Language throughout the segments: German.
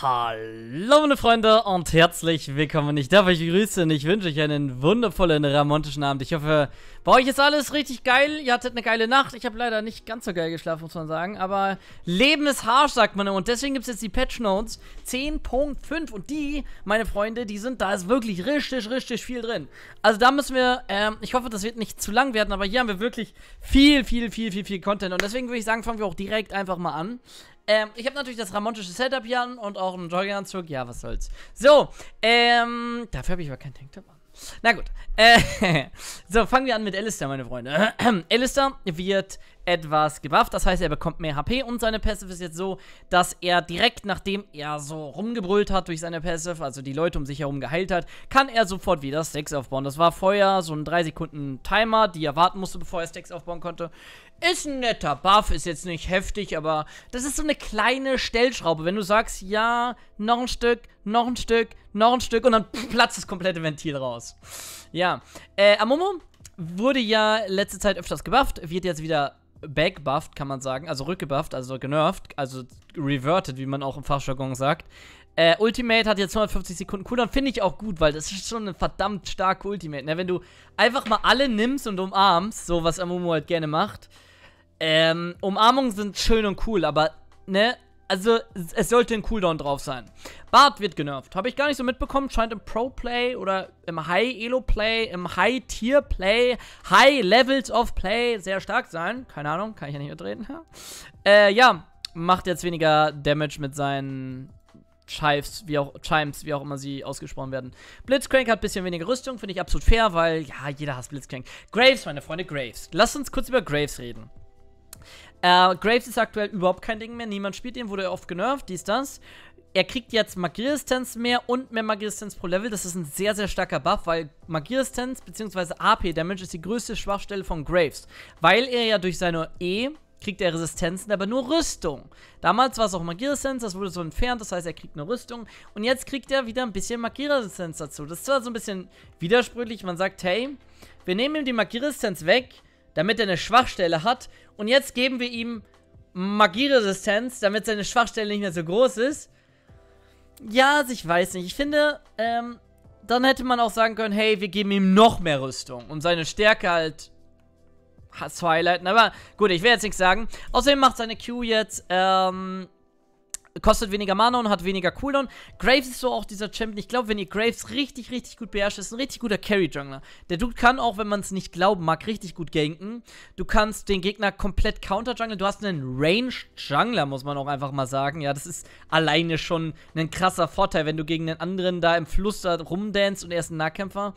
Hallo meine Freunde und herzlich willkommen. Ich darf euch begrüßen. Ich wünsche euch einen wundervollen romantischen Abend. Ich hoffe, bei euch ist alles richtig geil. Ihr hattet eine geile Nacht. Ich habe leider nicht ganz so geil geschlafen, muss man sagen. Aber Leben ist harsch, sagt man. Und deswegen gibt es jetzt die Patch Notes 10.5. Und die, meine Freunde, die sind, da ist wirklich richtig, richtig viel drin. Also da müssen wir, ähm, ich hoffe, das wird nicht zu lang werden. Aber hier haben wir wirklich viel, viel, viel, viel, viel Content. Und deswegen würde ich sagen, fangen wir auch direkt einfach mal an. Ähm, ich habe natürlich das ramontische Setup hier an und auch einen Jogginganzug. Ja, was soll's. So, ähm, dafür habe ich aber keinen Tanktop an. Na gut. Äh, so, fangen wir an mit Alistair, meine Freunde. Alistair wird etwas gebufft, das heißt, er bekommt mehr HP und seine Passive ist jetzt so, dass er direkt nachdem er so rumgebrüllt hat durch seine Passive, also die Leute um sich herum geheilt hat, kann er sofort wieder Stacks aufbauen. Das war vorher so ein 3 Sekunden Timer, die er warten musste, bevor er Stacks aufbauen konnte. Ist ein netter Buff, ist jetzt nicht heftig, aber das ist so eine kleine Stellschraube. Wenn du sagst, ja, noch ein Stück, noch ein Stück, noch ein Stück und dann platzt das komplette Ventil raus. Ja, äh, Amomo wurde ja letzte Zeit öfters gebufft, wird jetzt wieder backbufft, kann man sagen, also rückgebufft, also genervt, also reverted, wie man auch im Fachjargon sagt. Äh, Ultimate hat jetzt 150 Sekunden Cooldown, finde ich auch gut, weil das ist schon eine verdammt starke Ultimate, ne? Wenn du einfach mal alle nimmst und umarmst, so was Amumu halt gerne macht, ähm, Umarmungen sind schön und cool, aber, ne? Also, es sollte ein Cooldown drauf sein. Bart wird genervt. Habe ich gar nicht so mitbekommen. Scheint im Pro-Play oder im High-Elo-Play, im High-Tier-Play, High-Levels of Play sehr stark sein. Keine Ahnung, kann ich ja nicht mitreden. äh, ja, macht jetzt weniger Damage mit seinen Chives, wie auch, Chimes, wie auch immer sie ausgesprochen werden. Blitzcrank hat ein bisschen weniger Rüstung, finde ich absolut fair, weil, ja, jeder hasst Blitzcrank. Graves, meine Freunde, Graves. Lass uns kurz über Graves reden. Äh, Graves ist aktuell überhaupt kein Ding mehr. Niemand spielt ihn, wurde er oft genervt, dies, das. Er kriegt jetzt Magierresistenz mehr und mehr Magierresistenz pro Level. Das ist ein sehr, sehr starker Buff, weil Magierresistenz bzw. AP-Damage ist die größte Schwachstelle von Graves. Weil er ja durch seine E kriegt er Resistenzen, aber nur Rüstung. Damals war es auch Magierresistenz, das wurde so entfernt, das heißt, er kriegt nur Rüstung. Und jetzt kriegt er wieder ein bisschen Magierresistenz dazu. Das ist zwar so ein bisschen widersprüchlich, man sagt, hey, wir nehmen ihm die Magierresistenz weg, damit er eine Schwachstelle hat. Und jetzt geben wir ihm Magieresistenz, damit seine Schwachstelle nicht mehr so groß ist. Ja, also ich weiß nicht. Ich finde, ähm, dann hätte man auch sagen können, hey, wir geben ihm noch mehr Rüstung und seine Stärke halt zu highlighten. Aber gut, ich will jetzt nichts sagen. Außerdem macht seine Q jetzt, ähm, kostet weniger Mana und hat weniger Cooldown. Graves ist so auch dieser Champion. Ich glaube, wenn ihr Graves richtig, richtig gut beherrscht, ist ein richtig guter Carry-Jungler. Der Dude kann auch, wenn man es nicht glauben mag, richtig gut ganken. Du kannst den Gegner komplett counter-junglen. Du hast einen Range-Jungler, muss man auch einfach mal sagen. Ja, das ist alleine schon ein krasser Vorteil, wenn du gegen einen anderen da im Fluss da rumdanst und er ist ein Nahkämpfer.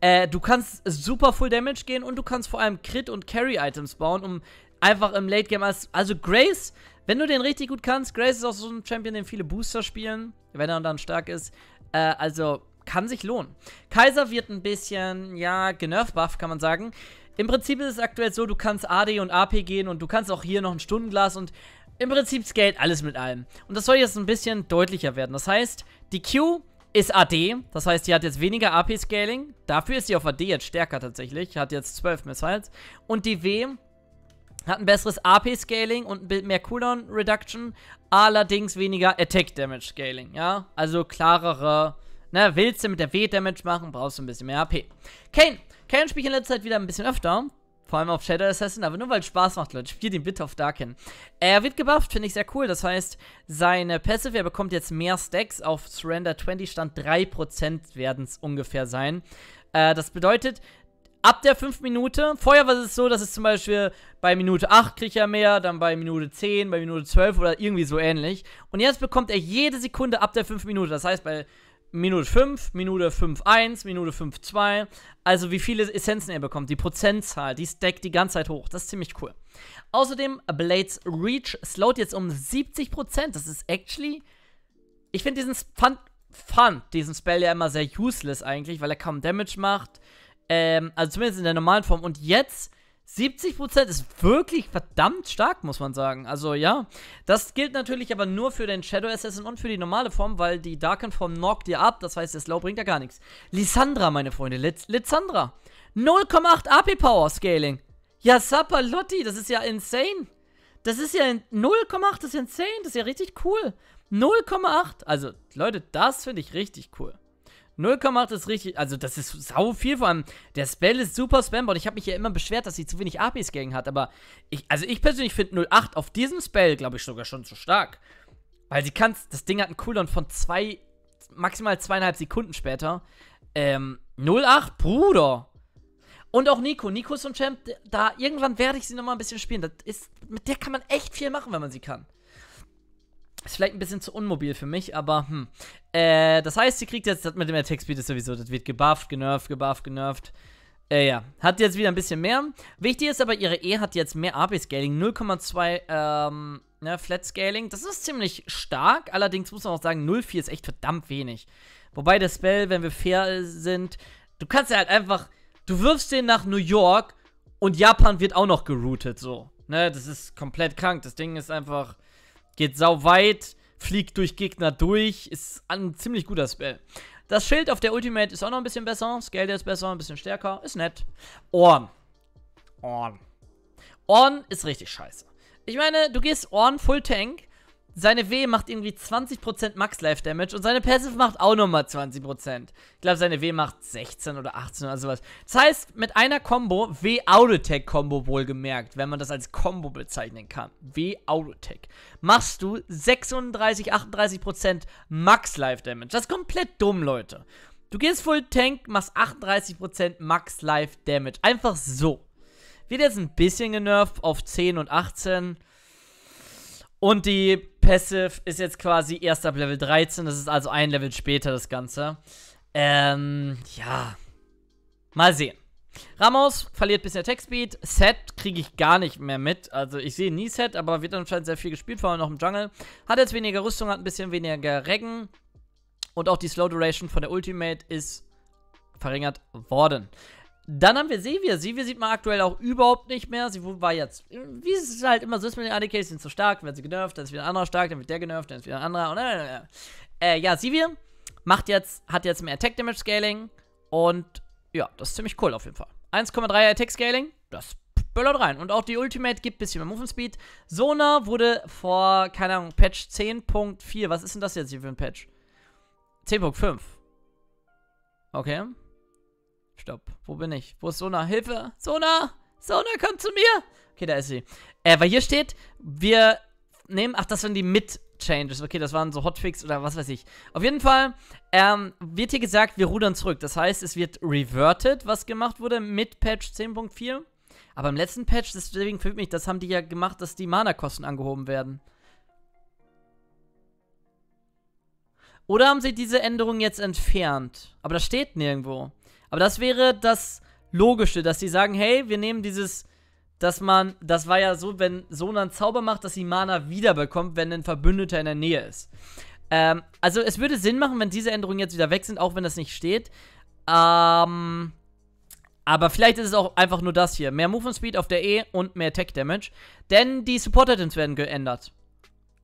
Äh, du kannst super Full Damage gehen und du kannst vor allem Crit und Carry-Items bauen, um einfach im Late Game als. Also Graves wenn du den richtig gut kannst, Grace ist auch so ein Champion, den viele Booster spielen, wenn er dann stark ist. Äh, also kann sich lohnen. Kaiser wird ein bisschen, ja, genervbuff, kann man sagen. Im Prinzip ist es aktuell so, du kannst AD und AP gehen und du kannst auch hier noch ein Stundenglas und im Prinzip scaled alles mit allem. Und das soll jetzt ein bisschen deutlicher werden. Das heißt, die Q ist AD, das heißt, die hat jetzt weniger AP-Scaling. Dafür ist sie auf AD jetzt stärker tatsächlich, hat jetzt 12 Missiles. Und die W hat ein besseres AP-Scaling und mehr Cooldown-Reduction, allerdings weniger Attack-Damage-Scaling, ja? Also klarere, ne, willst du mit der W-Damage machen, brauchst du ein bisschen mehr AP. Kane, Kane spiele ich in letzter Zeit wieder ein bisschen öfter, vor allem auf Shadow Assassin, aber nur weil es Spaß macht, Leute. Spielt den bitte auf Darkin. Er wird gebufft, finde ich sehr cool. Das heißt, seine Passive, er bekommt jetzt mehr Stacks. Auf Surrender 20 Stand 3% werden es ungefähr sein. Äh, das bedeutet, ab der 5 Minute. Vorher war es so, dass es zum Beispiel bei Minute 8 kriegt er mehr, dann bei Minute 10, bei Minute 12 oder irgendwie so ähnlich. Und jetzt bekommt er jede Sekunde ab der 5 Minute. Das heißt, bei Minute 5, Minute 5,1, Minute 5,2. Also wie viele Essenzen er bekommt, die Prozentzahl, die stackt die ganze Zeit hoch. Das ist ziemlich cool. Außerdem, Blades Reach slowt jetzt um 70%. Das ist actually... Ich finde diesen Fun, fand diesen Spell ja immer sehr useless eigentlich, weil er kaum Damage macht ähm, also zumindest in der normalen Form. Und jetzt 70% ist wirklich verdammt stark, muss man sagen. Also ja, das gilt natürlich aber nur für den Shadow Assassin und für die normale Form, weil die Darken Form knockt dir ab. Das heißt, der Slow bringt ja gar nichts. Lissandra, meine Freunde, Lissandra. 0,8 AP Power Scaling. Ja, Sapalotti, das ist ja insane. Das ist ja 0,8, das ist insane, das ist ja richtig cool. 0,8. Also, Leute, das finde ich richtig cool. 0,8 ist richtig, also das ist sau viel, vor allem der Spell ist super spambar und ich habe mich ja immer beschwert, dass sie zu wenig APs gegen hat, aber ich, also ich persönlich finde 0,8 auf diesem Spell, glaube ich, sogar schon zu stark. Weil sie kann, das Ding hat einen Cooldown von zwei, maximal zweieinhalb Sekunden später. Ähm, 0,8, Bruder. Und auch Nico. Nico ist so ein Champ, da irgendwann werde ich sie nochmal ein bisschen spielen. Das ist, mit der kann man echt viel machen, wenn man sie kann. Ist vielleicht ein bisschen zu unmobil für mich, aber hm. Äh, das heißt, sie kriegt jetzt, das mit dem Attack Speed ist sowieso, das wird gebufft, genervt, gebufft, genervt. Äh, ja, hat jetzt wieder ein bisschen mehr. Wichtig ist aber, ihre E hat jetzt mehr AP-Scaling, 0,2 ähm, ne, Flat-Scaling. Das ist ziemlich stark, allerdings muss man auch sagen, 0,4 ist echt verdammt wenig. Wobei der Spell, wenn wir fair äh, sind, du kannst ja halt einfach, du wirfst den nach New York und Japan wird auch noch geroutet, so. Ne, das ist komplett krank. Das Ding ist einfach Geht sau weit, fliegt durch Gegner durch, ist ein ziemlich guter Spell. Das Schild auf der Ultimate ist auch noch ein bisschen besser. Scale ist besser, ein bisschen stärker. Ist nett. Orn. Orn. Orn ist richtig scheiße. Ich meine, du gehst Orn Full Tank seine W macht irgendwie 20% Max Life Damage und seine Passive macht auch nochmal 20%. Ich glaube, seine W macht 16 oder 18 oder sowas. Das heißt, mit einer Combo, W auto tech Combo wohlgemerkt, wenn man das als Combo bezeichnen kann. W auto tech Machst du 36, 38% Max Life Damage. Das ist komplett dumm, Leute. Du gehst Full Tank, machst 38% Max Life Damage. Einfach so. Wird jetzt ein bisschen genervt auf 10 und 18. Und die Passive ist jetzt quasi erst ab Level 13. Das ist also ein Level später das Ganze. Ähm, ja. Mal sehen. Ramos verliert bisher attack speed Set kriege ich gar nicht mehr mit. Also ich sehe nie Set, aber wird anscheinend sehr viel gespielt, vor allem noch im Jungle. Hat jetzt weniger Rüstung, hat ein bisschen weniger Regen. Und auch die Slow Duration von der Ultimate ist verringert worden. Dann haben wir Sevilla. Sevilla sieht man aktuell auch überhaupt nicht mehr. Sie war jetzt, wie es ist halt immer so ist mit den ADKs, sind zu stark, dann werden sie genervt, dann ist wieder ein anderer stark, dann wird der genervt, dann ist wieder ein anderer. Und, äh, äh, ja, Sevilla macht jetzt, hat jetzt mehr Attack Damage Scaling und ja, das ist ziemlich cool auf jeden Fall. 1,3 Attack Scaling, das böllert rein. Und auch die Ultimate gibt ein bisschen mehr Movement Speed. Sona wurde vor, keine Ahnung, Patch 10.4. Was ist denn das jetzt hier für ein Patch? 10.5. Okay. Stopp. Wo bin ich? Wo ist Sona? Hilfe! Sona! Sona, komm zu mir! Okay, da ist sie. Äh, weil hier steht, wir nehmen. Ach, das sind die mid Changes. Okay, das waren so Hotfix oder was weiß ich. Auf jeden Fall ähm, wird hier gesagt, wir rudern zurück. Das heißt, es wird reverted, was gemacht wurde mit Patch 10.4. Aber im letzten Patch, deswegen fühlt mich, das haben die ja gemacht, dass die Mana-Kosten angehoben werden. Oder haben sie diese Änderung jetzt entfernt? Aber das steht nirgendwo. Aber das wäre das Logische, dass sie sagen, hey, wir nehmen dieses, dass man, das war ja so, wenn Sona einen Zauber macht, dass sie Mana wiederbekommt, wenn ein Verbündeter in der Nähe ist. Ähm, also es würde Sinn machen, wenn diese Änderungen jetzt wieder weg sind, auch wenn das nicht steht. Ähm, aber vielleicht ist es auch einfach nur das hier. Mehr Movement Speed auf der E und mehr Tech Damage. Denn die Support Items werden geändert.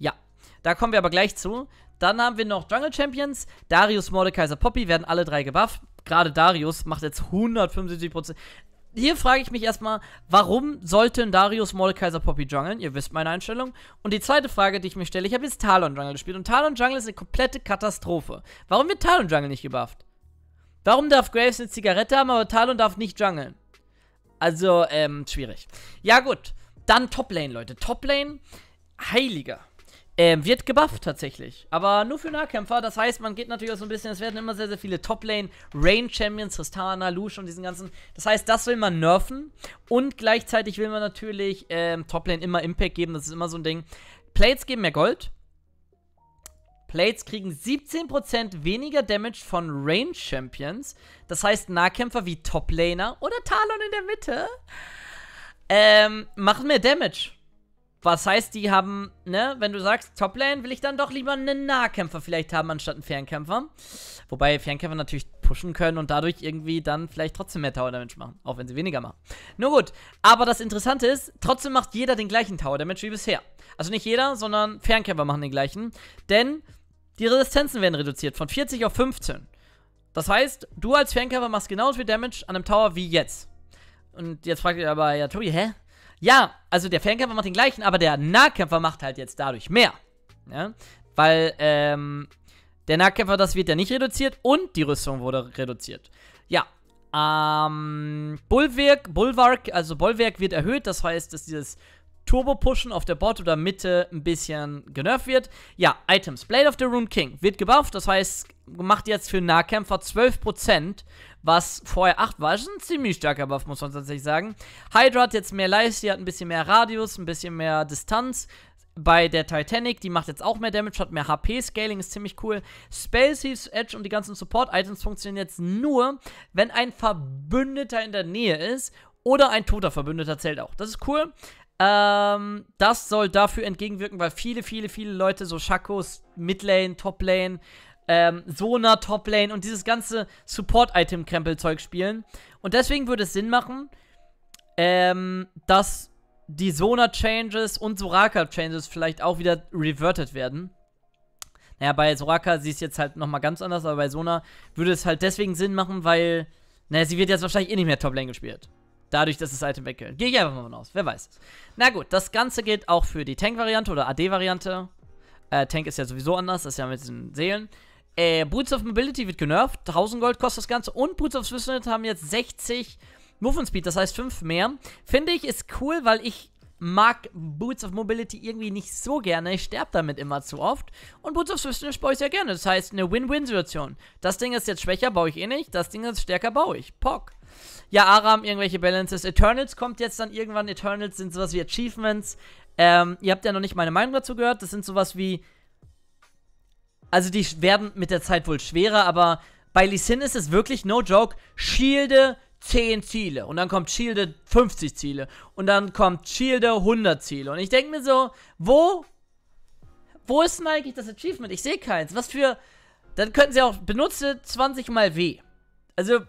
Ja, da kommen wir aber gleich zu. Dann haben wir noch Jungle Champions. Darius, Mordekaiser, Poppy werden alle drei gebufft. Gerade Darius macht jetzt 175%. Hier frage ich mich erstmal, warum sollten Darius, Mordekaiser, Poppy jungeln? Ihr wisst meine Einstellung. Und die zweite Frage, die ich mir stelle, ich habe jetzt Talon Jungle gespielt und Talon Jungle ist eine komplette Katastrophe. Warum wird Talon Jungle nicht gebufft? Warum darf Graves eine Zigarette haben, aber Talon darf nicht jungeln? Also, ähm, schwierig. Ja, gut. Dann Toplane, Leute. Toplane, heiliger. Ähm, wird gebufft tatsächlich. Aber nur für Nahkämpfer. Das heißt, man geht natürlich auch so ein bisschen. Es werden immer sehr, sehr viele Top-Lane, Rain-Champions, Tristana, Lush und diesen ganzen. Das heißt, das will man nerven. Und gleichzeitig will man natürlich ähm, Top-Lane immer Impact geben. Das ist immer so ein Ding. Plates geben mehr Gold. Plates kriegen 17% weniger Damage von rain Champions. Das heißt, Nahkämpfer wie Toplaner oder Talon in der Mitte ähm, machen mehr Damage. Was heißt, die haben, ne, wenn du sagst Toplane, will ich dann doch lieber einen Nahkämpfer vielleicht haben, anstatt einen Fernkämpfer. Wobei Fernkämpfer natürlich pushen können und dadurch irgendwie dann vielleicht trotzdem mehr Tower Damage machen, auch wenn sie weniger machen. Nur gut, aber das Interessante ist, trotzdem macht jeder den gleichen Tower Damage wie bisher. Also nicht jeder, sondern Fernkämpfer machen den gleichen, denn die Resistenzen werden reduziert von 40 auf 15. Das heißt, du als Fernkämpfer machst genauso viel Damage an einem Tower wie jetzt. Und jetzt fragt ihr aber, ja, Tobi, hä? Ja, also der Fernkämpfer macht den gleichen, aber der Nahkämpfer macht halt jetzt dadurch mehr. Ja? Weil ähm, der Nahkämpfer, das wird ja nicht reduziert und die Rüstung wurde reduziert. Ja, ähm, Bullwerk, Bulwark, also Bollwerk wird erhöht, das heißt, dass dieses Turbo-Pushen auf der Bord oder Mitte ein bisschen genervt wird. Ja, Items. Blade of the Rune King wird gebufft, das heißt, macht jetzt für Nahkämpfer 12% was vorher 8 war. Das ist ein ziemlich starker Buff, muss man tatsächlich sagen. Hydra hat jetzt mehr Leiste, hat ein bisschen mehr Radius, ein bisschen mehr Distanz. Bei der Titanic, die macht jetzt auch mehr Damage, hat mehr HP, Scaling ist ziemlich cool. Space Thieves Edge und die ganzen Support-Items funktionieren jetzt nur, wenn ein Verbündeter in der Nähe ist oder ein toter Verbündeter zählt auch. Das ist cool. Ähm, das soll dafür entgegenwirken, weil viele, viele, viele Leute so Schakos, Midlane, Toplane, ähm, Sona, Toplane und dieses ganze Support-Item-Krempel-Zeug spielen. Und deswegen würde es Sinn machen, ähm, dass die Sona-Changes und Soraka-Changes vielleicht auch wieder reverted werden. Naja, bei Soraka, sie ist jetzt halt nochmal ganz anders, aber bei Sona würde es halt deswegen Sinn machen, weil, naja, sie wird jetzt wahrscheinlich eh nicht mehr Toplane gespielt. Dadurch, dass das Item weggehört. Gehe ich einfach mal von aus, wer weiß. Na gut, das Ganze gilt auch für die Tank-Variante oder AD-Variante. Äh, Tank ist ja sowieso anders, das ist ja mit den Seelen. Äh, Boots of Mobility wird genervt. 1000 Gold kostet das Ganze. Und Boots of Swissnet haben jetzt 60 Movement Speed, das heißt 5 mehr. Finde ich, ist cool, weil ich mag Boots of Mobility irgendwie nicht so gerne. Ich sterbe damit immer zu oft. Und Boots of Swissnet baue ich sehr gerne. Das heißt, eine Win-Win-Situation. Das Ding ist jetzt schwächer, baue ich eh nicht. Das Ding ist stärker, baue ich. Pock. Ja, Aram, irgendwelche Balances. Eternals kommt jetzt dann irgendwann. Eternals sind sowas wie Achievements. Ähm, ihr habt ja noch nicht meine Meinung dazu gehört. Das sind sowas wie also die werden mit der Zeit wohl schwerer, aber bei Lee Sin ist es wirklich, no joke, Shielde 10 Ziele und dann kommt Shielde 50 Ziele und dann kommt Shielde 100 Ziele. Und ich denke mir so, wo, wo ist denn eigentlich das Achievement? Ich sehe keins. Was für, dann könnten sie auch, benutze 20 mal W. Also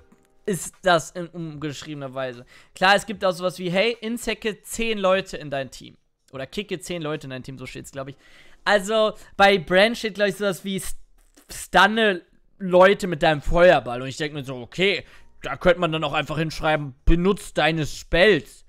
ist das in umgeschriebener Weise. Klar, es gibt auch sowas wie, hey, insecke 10 Leute in dein Team. Oder kicke 10 Leute in dein Team, so steht es, glaube ich. Also bei Brand steht glaube ich, sowas wie Stunne Leute mit deinem Feuerball. Und ich denke mir so, okay, da könnte man dann auch einfach hinschreiben, benutzt deines Spells.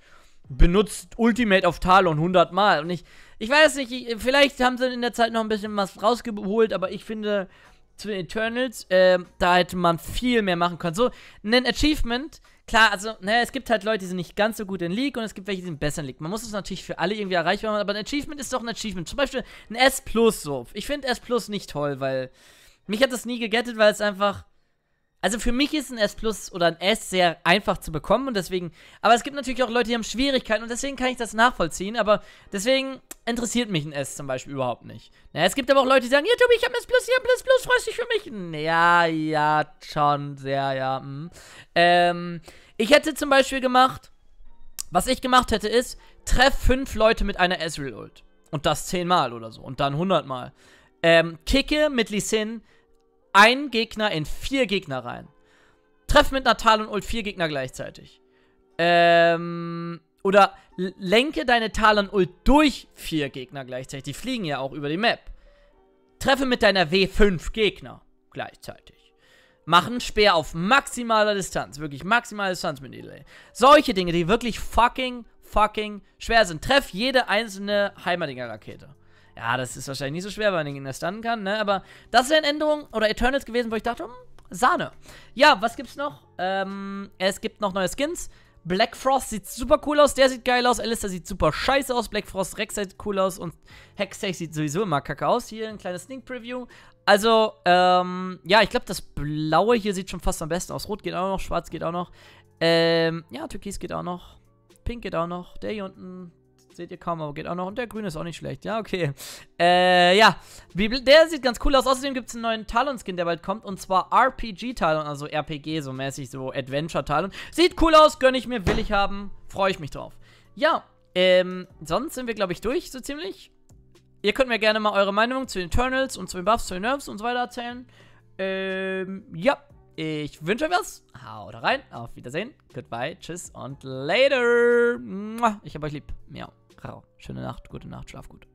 Benutzt Ultimate auf Talon 100 Mal. Und ich, ich weiß nicht, ich, vielleicht haben sie in der Zeit noch ein bisschen was rausgeholt, aber ich finde, zu den Eternals, äh, da hätte man viel mehr machen können. So, ein Achievement, Klar, also, naja, ne, es gibt halt Leute, die sind nicht ganz so gut in League und es gibt welche, die sind besser in League. Man muss es natürlich für alle irgendwie erreichbar machen, aber ein Achievement ist doch ein Achievement. Zum Beispiel ein S Plus so. Ich finde S Plus nicht toll, weil mich hat das nie gegettet, weil es einfach. Also für mich ist ein S Plus oder ein S sehr einfach zu bekommen und deswegen. Aber es gibt natürlich auch Leute, die haben Schwierigkeiten und deswegen kann ich das nachvollziehen. Aber deswegen, interessiert mich ein S zum Beispiel überhaupt nicht. Naja, es gibt aber auch Leute, die sagen, YouTube, ich habe S plus, ich habe S plus, freust dich für mich? Ja, ja, schon, sehr, ja. Mh. Mm. Ähm, ich hätte zum Beispiel gemacht, was ich gemacht hätte ist, treff fünf Leute mit einer Ezreal Ult. Und das zehnmal oder so. Und dann hundertmal. Ähm, kicke mit Lee Sin einen Gegner in vier Gegner rein. Treff mit Natal und Ult vier Gegner gleichzeitig. Ähm, oder lenke deine Talon-Ult durch vier Gegner gleichzeitig. Die fliegen ja auch über die Map. Treffe mit deiner W5 Gegner gleichzeitig. Mach einen Speer auf maximaler Distanz. Wirklich maximale Distanz mit Delay. Solche Dinge, die wirklich fucking, fucking schwer sind. Treff jede einzelne Heimerdinger-Rakete. Ja, das ist wahrscheinlich nicht so schwer, weil man ihn stunnen kann, ne? Aber das ist eine Änderung oder Eternals gewesen, wo ich dachte, hm, Sahne. Ja, was gibt's noch? Ähm, es gibt noch neue Skins. Black Frost sieht super cool aus, der sieht geil aus, Alistair sieht super scheiße aus, Black Frost Rex sieht cool aus und Hextech sieht sowieso immer kacke aus. Hier ein kleines Sneak-Preview. Also, ähm, ja, ich glaube, das Blaue hier sieht schon fast am besten aus. Rot geht auch noch, Schwarz geht auch noch. Ähm, ja, Türkis geht auch noch. Pink geht auch noch. Der hier unten, Seht ihr kaum, aber geht auch noch. Und der grüne ist auch nicht schlecht. Ja, okay. Äh, ja. Der sieht ganz cool aus. Außerdem gibt es einen neuen Talon-Skin, der bald kommt. Und zwar RPG-Talon, also RPG so mäßig, so Adventure-Talon. Sieht cool aus, gönne ich mir, will ich haben. Freue ich mich drauf. Ja, ähm, sonst sind wir, glaube ich, durch, so ziemlich. Ihr könnt mir gerne mal eure Meinung zu den Eternals und zu den Buffs, zu den Nerves und so weiter erzählen. Ähm, ja. Ich wünsche euch was. Haut rein. Auf Wiedersehen. Goodbye. Tschüss und later. Ich hab euch lieb. Miau. Rau. Schöne Nacht, gute Nacht, schlaf gut.